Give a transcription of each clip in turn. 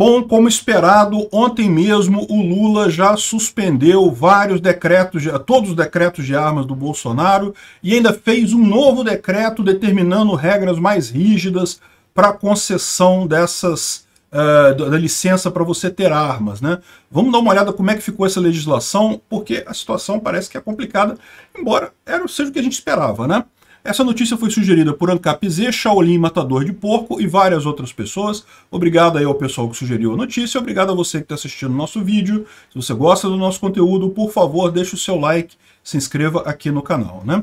bom, como esperado, ontem mesmo o Lula já suspendeu vários decretos, todos os decretos de armas do Bolsonaro e ainda fez um novo decreto determinando regras mais rígidas para concessão dessas uh, da licença para você ter armas, né? Vamos dar uma olhada como é que ficou essa legislação, porque a situação parece que é complicada, embora era seja o que a gente esperava, né? Essa notícia foi sugerida por Ancap Z, Shaolin Matador de Porco e várias outras pessoas. Obrigado aí ao pessoal que sugeriu a notícia, obrigado a você que está assistindo o nosso vídeo. Se você gosta do nosso conteúdo, por favor, deixe o seu like, se inscreva aqui no canal, né?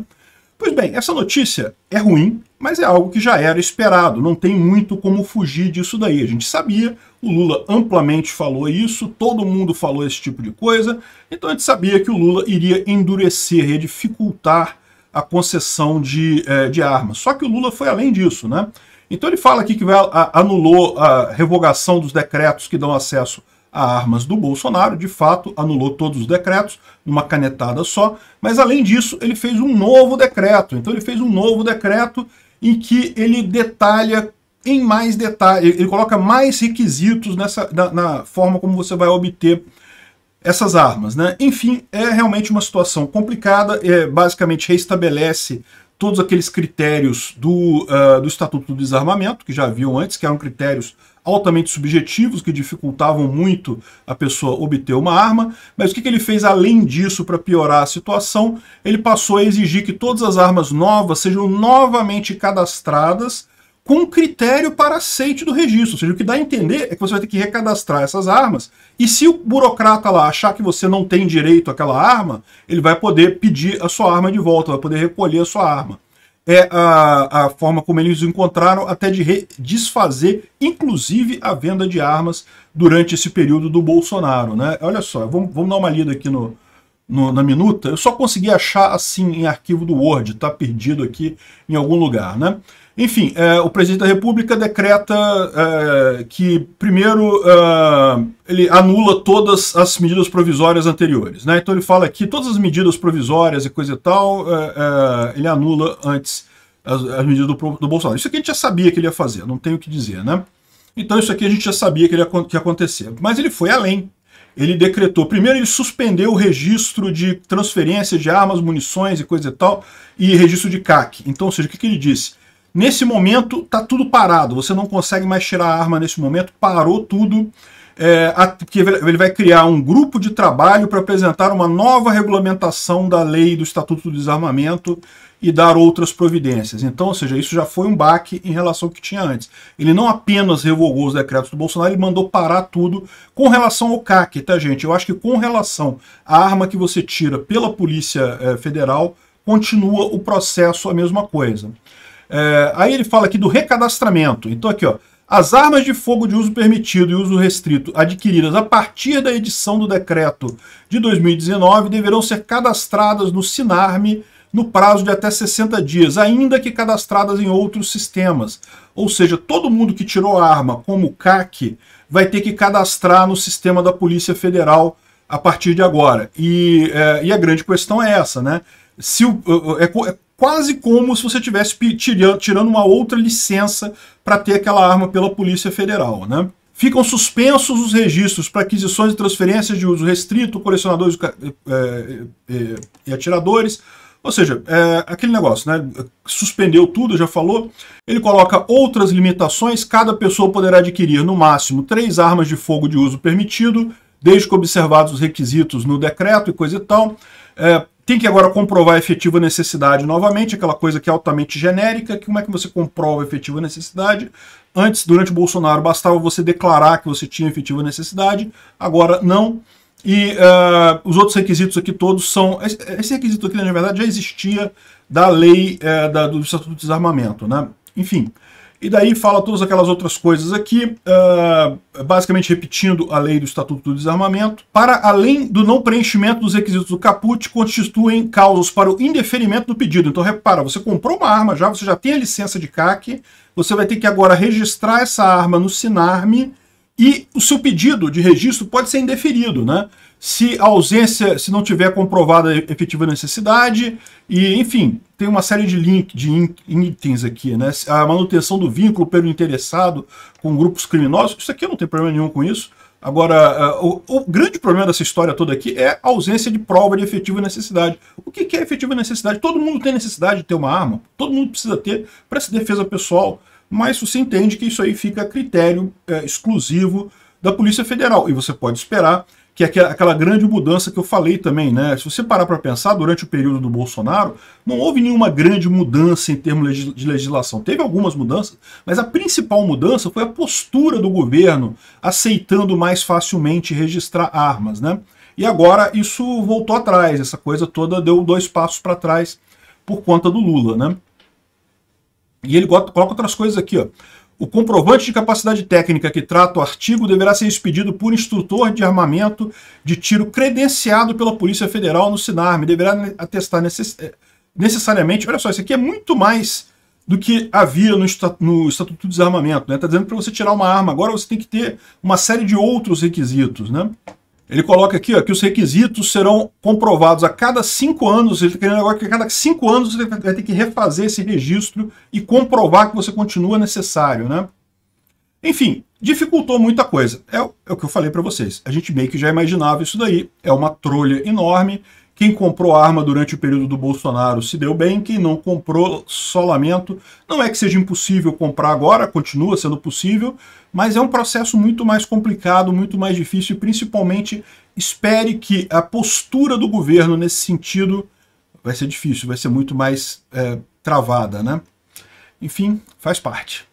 Pois bem, essa notícia é ruim, mas é algo que já era esperado, não tem muito como fugir disso daí. A gente sabia, o Lula amplamente falou isso, todo mundo falou esse tipo de coisa, então a gente sabia que o Lula iria endurecer, ia dificultar a concessão de, é, de armas. Só que o Lula foi além disso, né? Então ele fala aqui que vai, a, anulou a revogação dos decretos que dão acesso a armas do Bolsonaro, de fato, anulou todos os decretos numa canetada só, mas além disso, ele fez um novo decreto. Então ele fez um novo decreto em que ele detalha em mais detalhe, ele coloca mais requisitos nessa na, na forma como você vai obter essas armas. Né? Enfim, é realmente uma situação complicada, é, basicamente reestabelece todos aqueles critérios do, uh, do Estatuto do Desarmamento, que já haviam antes, que eram critérios altamente subjetivos, que dificultavam muito a pessoa obter uma arma, mas o que, que ele fez além disso para piorar a situação? Ele passou a exigir que todas as armas novas sejam novamente cadastradas com critério para aceite do registro. Ou seja, o que dá a entender é que você vai ter que recadastrar essas armas, e se o burocrata lá achar que você não tem direito àquela arma, ele vai poder pedir a sua arma de volta, vai poder recolher a sua arma. É a, a forma como eles encontraram até de desfazer, inclusive, a venda de armas durante esse período do Bolsonaro. Né? Olha só, vamos, vamos dar uma lida aqui no, no, na minuta. Eu só consegui achar assim em arquivo do Word, está perdido aqui em algum lugar. Né? Enfim, é, o presidente da República decreta é, que, primeiro, é, ele anula todas as medidas provisórias anteriores. Né? Então, ele fala que todas as medidas provisórias e coisa e tal, é, é, ele anula antes as, as medidas do, do, Bolsonaro. Isso aqui a gente já sabia que ele ia fazer, não tem o que dizer. né? Então, isso aqui a gente já sabia que, ele ia, que ia acontecer. Mas ele foi além. Ele decretou, primeiro, ele suspendeu o registro de transferência de armas, munições e coisa e tal, e registro de CAC. Então, ou seja, o que, que ele disse? Nesse momento tá tudo parado, você não consegue mais tirar a arma nesse momento, parou tudo. É, que ele vai criar um grupo de trabalho para apresentar uma nova regulamentação da lei do Estatuto do Desarmamento e dar outras providências. Então, ou seja, isso já foi um baque em relação ao que tinha antes. Ele não apenas revogou os decretos do Bolsonaro, ele mandou parar tudo com relação ao CAC, tá, gente? Eu acho que com relação à arma que você tira pela Polícia eh, Federal, continua o processo a mesma coisa. É, aí ele fala aqui do recadastramento. Então aqui, ó, as armas de fogo de uso permitido e uso restrito adquiridas a partir da edição do decreto de 2019 deverão ser cadastradas no Sinarme no prazo de até 60 dias, ainda que cadastradas em outros sistemas. Ou seja, todo mundo que tirou arma, como o CAC, vai ter que cadastrar no sistema da Polícia Federal a partir de agora. E, é, e a grande questão é essa, né? Se o, é, é quase como se você tivesse tirando uma outra licença para ter aquela arma pela Polícia Federal, né? Ficam suspensos os registros para aquisições e transferências de uso restrito, colecionadores é, é, e atiradores. Ou seja, é, aquele negócio, né? Suspendeu tudo, já falou. Ele coloca outras limitações. Cada pessoa poderá adquirir, no máximo, três armas de fogo de uso permitido, desde que observados os requisitos no decreto e coisa e tal. É, tem que agora comprovar a efetiva necessidade novamente, aquela coisa que é altamente genérica. Como é que você comprova a efetiva necessidade? Antes, durante o Bolsonaro, bastava você declarar que você tinha efetiva necessidade, agora não. E uh, os outros requisitos aqui todos são. Esse requisito aqui, na verdade, já existia da lei uh, da, do Estatuto de Desarmamento. Né? Enfim, e daí fala todas aquelas outras coisas aqui, uh, basicamente repetindo a lei do Estatuto do Desarmamento. Para além do não preenchimento dos requisitos do caput, constituem causas para o indeferimento do pedido. Então repara, você comprou uma arma já, você já tem a licença de CAC, você vai ter que agora registrar essa arma no SINARME e o seu pedido de registro pode ser indeferido, né? se a ausência, se não tiver comprovada efetiva necessidade, e enfim, tem uma série de, link, de itens aqui, né? A manutenção do vínculo pelo interessado com grupos criminosos, isso aqui eu não tenho problema nenhum com isso. Agora, ah, o, o grande problema dessa história toda aqui é a ausência de prova de efetiva necessidade. O que, que é efetiva necessidade? Todo mundo tem necessidade de ter uma arma, todo mundo precisa ter para se defesa pessoal, mas você entende que isso aí fica a critério eh, exclusivo da Polícia Federal. E você pode esperar que é aquela grande mudança que eu falei também, né? Se você parar para pensar, durante o período do Bolsonaro, não houve nenhuma grande mudança em termos de legislação. Teve algumas mudanças, mas a principal mudança foi a postura do governo aceitando mais facilmente registrar armas, né? E agora isso voltou atrás, essa coisa toda deu dois passos para trás por conta do Lula, né? E ele coloca outras coisas aqui, ó. O comprovante de capacidade técnica que trata o artigo deverá ser expedido por instrutor de armamento de tiro credenciado pela Polícia Federal no Sinarme. Deverá atestar necess... Eh, necessariamente. Olha só, isso aqui é muito mais do que havia no, Estatuto, no Estatuto de Desarmamento. Está né? Tá dizendo que para você tirar uma arma agora você tem que ter uma série de outros requisitos. Né? Ele coloca aqui ó, que os requisitos serão comprovados a cada cinco anos. Ele está querendo agora que a cada cinco anos ele vai ter que refazer esse registro e comprovar que você continua necessário, né? Enfim, dificultou muita coisa. É, é o que eu falei para vocês. A gente meio que já imaginava isso daí. É uma trolha enorme quem comprou arma durante o período do Bolsonaro se deu bem, quem não comprou, só lamento. Não é que seja impossível comprar agora, continua sendo possível, mas é um processo muito mais complicado, muito mais difícil e principalmente espere que a postura do governo nesse sentido vai ser difícil, vai ser muito mais é, travada, né? Enfim, faz parte.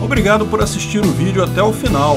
Obrigado por assistir o vídeo até o final.